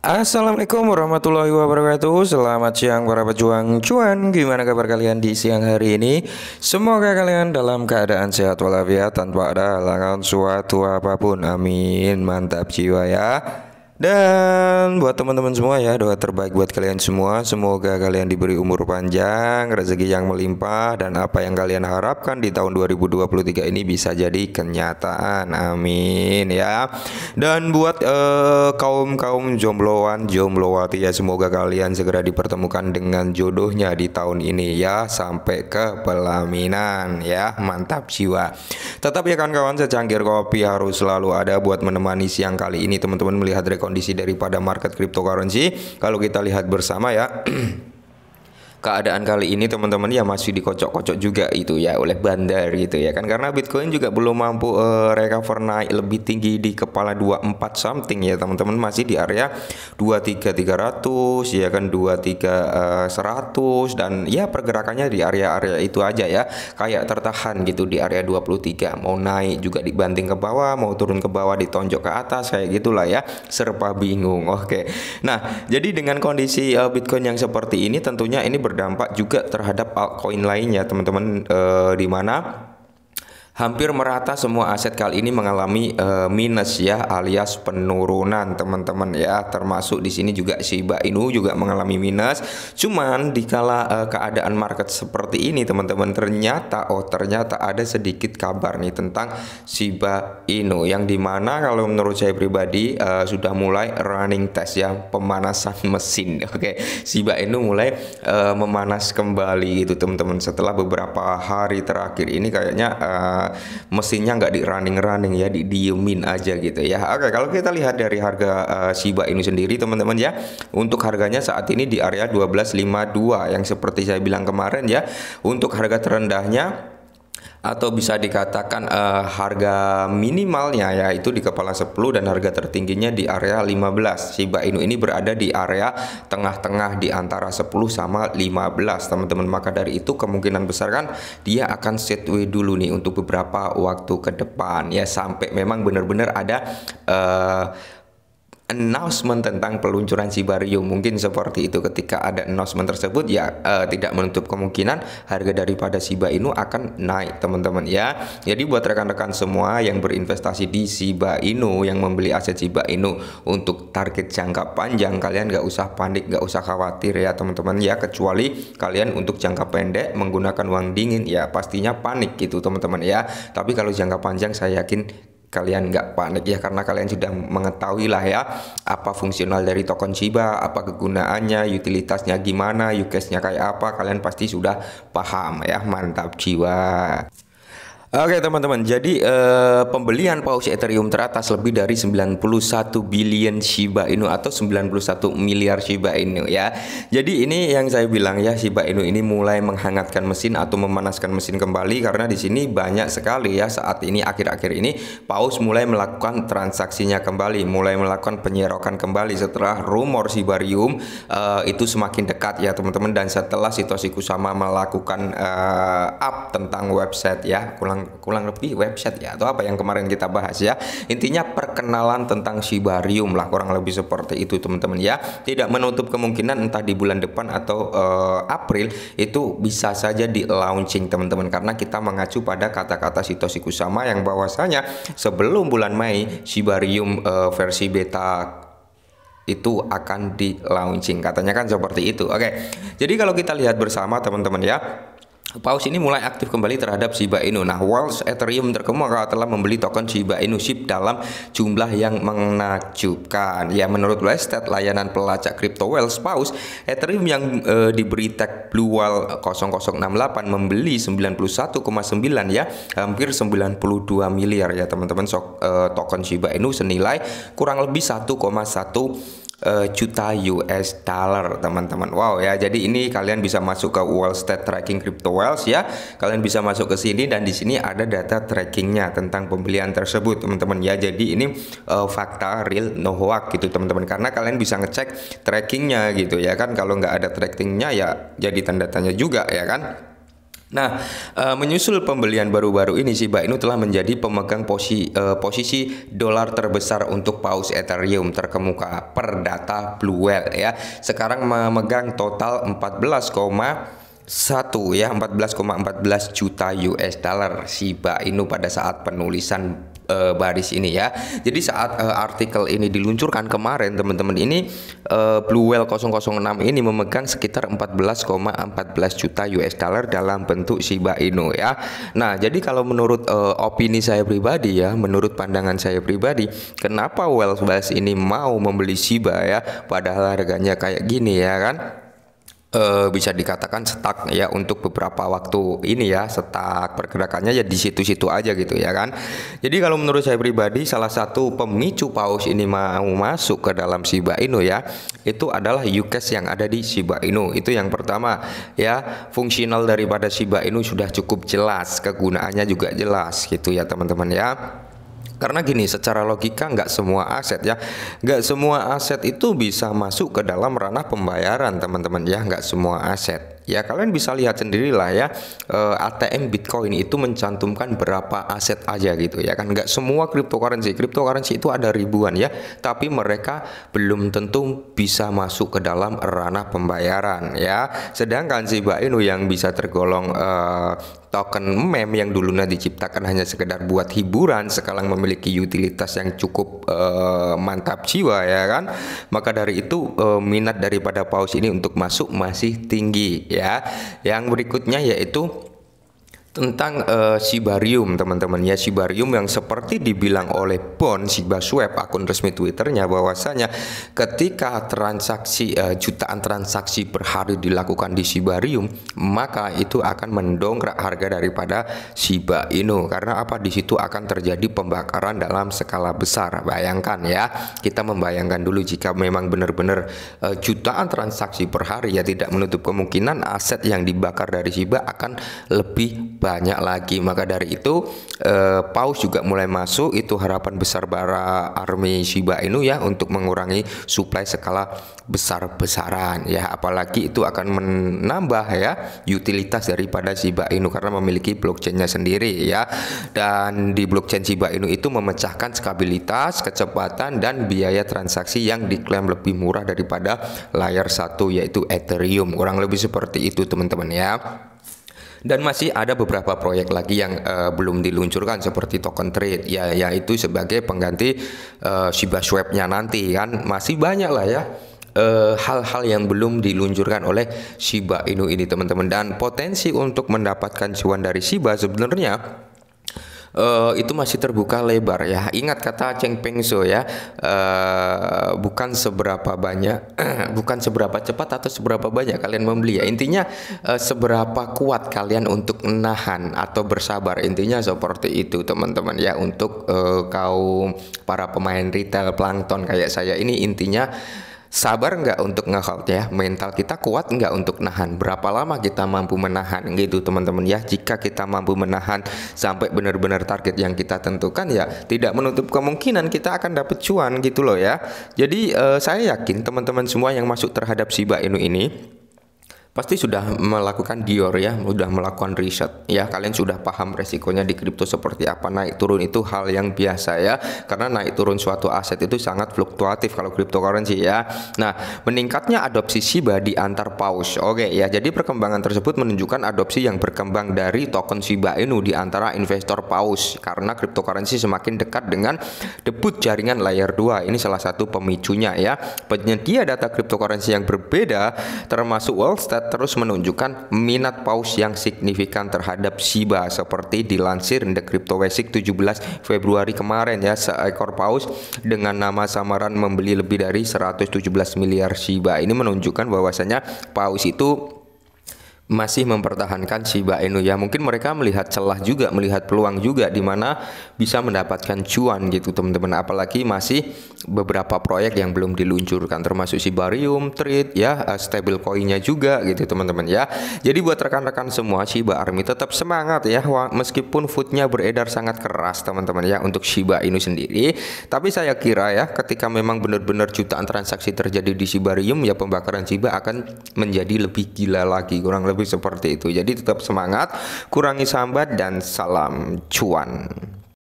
Assalamualaikum warahmatullahi wabarakatuh Selamat siang para pejuang cuan Gimana kabar kalian di siang hari ini Semoga kalian dalam keadaan sehat walafiat Tanpa ada halangan suatu apapun Amin Mantap jiwa ya dan buat teman-teman semua ya, doa terbaik buat kalian semua. Semoga kalian diberi umur panjang, rezeki yang melimpah dan apa yang kalian harapkan di tahun 2023 ini bisa jadi kenyataan. Amin ya. Dan buat kaum eh, kaum-kaum jombloan, jomblowati ya, semoga kalian segera dipertemukan dengan jodohnya di tahun ini ya sampai ke pelaminan ya. Mantap jiwa. Tetap ya kawan-kawan secangkir kopi harus selalu ada buat menemani siang kali ini teman-teman melihat rekon kondisi daripada market cryptocurrency. Kalau kita lihat bersama ya keadaan kali ini teman-teman ya masih dikocok-kocok juga itu ya oleh bandar gitu ya kan karena Bitcoin juga belum mampu uh, recover naik lebih tinggi di kepala 24 something ya teman-teman masih di area 23300 ya kan 23100 uh, eh, dan ya pergerakannya di area-area itu aja ya kayak tertahan gitu di area 23 mau naik juga dibanting ke bawah mau turun ke bawah ditonjok ke atas kayak gitulah ya serba bingung oke nah jadi dengan kondisi uh, Bitcoin yang seperti ini tentunya ini ber berdampak juga terhadap altcoin lainnya teman-teman e, di mana Hampir merata semua aset kali ini mengalami uh, minus ya alias penurunan teman-teman ya termasuk di sini juga Shiba Inu juga mengalami minus. Cuman dikala uh, keadaan market seperti ini teman-teman ternyata oh ternyata ada sedikit kabar nih tentang Shiba Inu yang dimana kalau menurut saya pribadi uh, sudah mulai running test ya pemanasan mesin. Oke okay. Shiba Inu mulai uh, memanas kembali itu teman-teman setelah beberapa hari terakhir ini kayaknya uh, mesinnya nggak di running-running ya, di diemin aja gitu ya. Oke, kalau kita lihat dari harga uh, Shiba ini sendiri teman-teman ya, untuk harganya saat ini di area 1252 yang seperti saya bilang kemarin ya, untuk harga terendahnya atau bisa dikatakan uh, harga minimalnya yaitu di kepala 10 dan harga tertingginya di area 15. Shiba Inu ini berada di area tengah-tengah di antara 10 sama 15, teman-teman. Maka dari itu kemungkinan besar kan dia akan way dulu nih untuk beberapa waktu ke depan ya sampai memang benar-benar ada uh, announcement tentang peluncuran Sibarium mungkin seperti itu ketika ada announcement tersebut ya eh, tidak menutup kemungkinan harga daripada SIBA Inu akan naik teman-teman ya jadi buat rekan-rekan semua yang berinvestasi di SIBA Inu yang membeli aset SIBA Inu untuk target jangka panjang kalian nggak usah panik nggak usah khawatir ya teman-teman ya kecuali kalian untuk jangka pendek menggunakan uang dingin ya pastinya panik gitu teman-teman ya tapi kalau jangka panjang saya yakin kalian nggak panik ya karena kalian sudah mengetahui lah ya apa fungsional dari token Shiba, apa kegunaannya, utilitasnya gimana, use kayak apa, kalian pasti sudah paham ya. Mantap jiwa. Oke teman-teman, jadi uh, pembelian paus Ethereum teratas lebih dari 91 billion Shiba Inu atau 91 miliar Shiba Inu ya. Jadi ini yang saya bilang ya Shiba Inu ini mulai menghangatkan mesin atau memanaskan mesin kembali karena di sini banyak sekali ya saat ini akhir-akhir ini paus mulai melakukan transaksinya kembali, mulai melakukan penyerokan kembali setelah rumor Shibarium uh, itu semakin dekat ya teman-teman dan setelah situasi Kusama melakukan uh, up tentang website ya, kurang kurang kurang lebih website ya atau apa yang kemarin kita bahas ya. Intinya perkenalan tentang Shibarium lah kurang lebih seperti itu teman-teman ya. Tidak menutup kemungkinan entah di bulan depan atau uh, April itu bisa saja di launching teman-teman karena kita mengacu pada kata-kata Sitoshi Kusama yang bahwasanya sebelum bulan Mei Shibarium uh, versi beta itu akan di launching katanya kan seperti itu oke jadi kalau kita lihat bersama teman-teman ya Paus ini mulai aktif kembali terhadap Shiba Inu. Nah, Walls Ethereum terkemuka telah membeli token Shiba Inu SHIB dalam jumlah yang menakjubkan. Ya, menurut Lestat, layanan pelacak crypto Wells Paus Ethereum yang e, diberi tag Blue Wall 0068 eh, membeli 91,9 ya, hampir 92 miliar ya teman-teman So, e, token Shiba Inu senilai kurang lebih 1,1 Eh, juta US dollar teman-teman. Wow ya. Jadi ini kalian bisa masuk ke Wall Street Tracking Crypto Wells ya. Kalian bisa masuk ke sini dan di sini ada data trackingnya tentang pembelian tersebut teman-teman ya. Jadi ini uh, fakta real no hoax gitu teman-teman. Karena kalian bisa ngecek trackingnya gitu ya kan. Kalau nggak ada trackingnya ya jadi tanda tanya juga ya kan. Nah, uh, menyusul pembelian baru-baru ini, Shiba Inu telah menjadi pemegang posi, uh, posisi dolar terbesar untuk paus Ethereum terkemuka per data Blue Bluewell ya. Sekarang memegang total 14, 1 ya 14,14 ,14 juta US dollar Shiba Inu pada saat penulisan uh, baris ini ya. Jadi saat uh, artikel ini diluncurkan kemarin teman-teman ini uh, Bluewell 006 ini memegang sekitar 14,14 ,14 juta US dollar dalam bentuk Shiba Inu ya. Nah, jadi kalau menurut uh, opini saya pribadi ya, menurut pandangan saya pribadi, kenapa Wells Bass ini mau membeli Shiba ya padahal harganya kayak gini ya kan? uh, bisa dikatakan setak ya untuk beberapa waktu ini ya setak pergerakannya ya di situ-situ aja gitu ya kan. Jadi kalau menurut saya pribadi salah satu pemicu paus ini mau masuk ke dalam Shiba Inu ya itu adalah UKES yang ada di Shiba Inu. Itu yang pertama ya fungsional daripada Shiba Inu sudah cukup jelas, kegunaannya juga jelas gitu ya teman-teman ya. Karena gini, secara logika nggak semua aset ya, nggak semua aset itu bisa masuk ke dalam ranah pembayaran teman-teman ya, nggak semua aset. Ya kalian bisa lihat sendirilah ya eh, ATM Bitcoin itu mencantumkan berapa aset aja gitu ya kan nggak semua cryptocurrency cryptocurrency itu ada ribuan ya tapi mereka belum tentu bisa masuk ke dalam ranah pembayaran ya sedangkan si Inu yang bisa tergolong uh, token meme yang dulunya diciptakan hanya sekedar buat hiburan sekarang memiliki utilitas yang cukup uh, mantap jiwa ya kan maka dari itu uh, minat daripada paus ini untuk masuk masih tinggi ya. Yang berikutnya yaitu tentang uh, eh, Sibarium teman-teman ya Sibarium yang seperti dibilang oleh Bon Sibasweb akun resmi Twitternya bahwasanya ketika transaksi uh, jutaan transaksi per hari dilakukan di Sibarium maka itu akan mendongkrak harga daripada Shiba Inu karena apa di situ akan terjadi pembakaran dalam skala besar bayangkan ya kita membayangkan dulu jika memang benar-benar uh, jutaan transaksi per hari ya tidak menutup kemungkinan aset yang dibakar dari Shiba akan lebih banyak lagi. Maka dari itu eh, Paus juga mulai masuk itu harapan besar para army Shiba Inu ya untuk mengurangi suplai skala besar-besaran ya. Apalagi itu akan menambah ya utilitas daripada Shiba Inu karena memiliki blockchainnya sendiri ya. Dan di blockchain Shiba Inu itu memecahkan skabilitas, kecepatan dan biaya transaksi yang diklaim lebih murah daripada layar satu yaitu Ethereum. Kurang lebih seperti itu teman-teman ya. Dan masih ada beberapa proyek lagi yang uh, belum diluncurkan seperti token trade ya yaitu sebagai pengganti uh, Shiba Swap-nya nanti kan masih banyak lah ya eh, hal-hal uh, yang belum diluncurkan oleh Shiba Inu ini teman-teman dan potensi untuk mendapatkan cuan dari Shiba sebenarnya uh, itu masih terbuka lebar ya. Ingat kata Cheng pengso ya, uh, bukan seberapa banyak, bukan seberapa cepat atau seberapa banyak kalian membeli ya. Intinya uh, seberapa kuat kalian untuk menahan atau bersabar. Intinya seperti itu teman-teman ya untuk uh, kaum para pemain retail plankton kayak saya ini intinya sabar nggak untuk ya, mental kita kuat nggak untuk nahan, berapa lama kita mampu menahan gitu teman-teman ya. Jika kita mampu menahan sampai benar-benar target yang kita tentukan ya, tidak menutup kemungkinan kita akan dapat cuan gitu loh ya. Jadi eh, saya yakin teman-teman semua yang masuk terhadap Shiba Inu ini pasti sudah melakukan dior ya, sudah melakukan riset ya. Kalian sudah paham resikonya di kripto seperti apa naik turun itu hal yang biasa ya. Karena naik turun suatu aset itu sangat fluktuatif kalau cryptocurrency ya. Nah, meningkatnya adopsi Shiba di antar paus. Oke ya, jadi perkembangan tersebut menunjukkan adopsi yang berkembang dari token Shiba Inu di antara investor paus karena cryptocurrency semakin dekat dengan debut jaringan layer 2. Ini salah satu pemicunya ya. Penyedia data cryptocurrency yang berbeda termasuk Wall terus menunjukkan minat paus yang signifikan terhadap Shiba seperti dilansir The Crypto Basic 17 Februari kemarin ya seekor paus dengan nama samaran membeli lebih dari 117 miliar Shiba. Ini menunjukkan bahwasanya paus itu masih mempertahankan Shiba Inu ya. Mungkin mereka melihat celah juga, melihat peluang juga di mana bisa mendapatkan cuan gitu teman-teman. Apalagi masih beberapa proyek yang belum diluncurkan termasuk Shibarium, Trade ya, eh, stable coinnya juga gitu teman-teman ya. Jadi buat rekan-rekan semua Shiba Army tetap semangat ya meskipun foodnya beredar sangat keras teman-teman ya untuk Shiba Inu sendiri. Tapi saya kira ya ketika memang benar-benar jutaan transaksi terjadi di Shibarium ya pembakaran Shiba akan menjadi lebih gila lagi kurang lebih lebih seperti itu. Jadi tetap semangat, kurangi sambat dan salam cuan.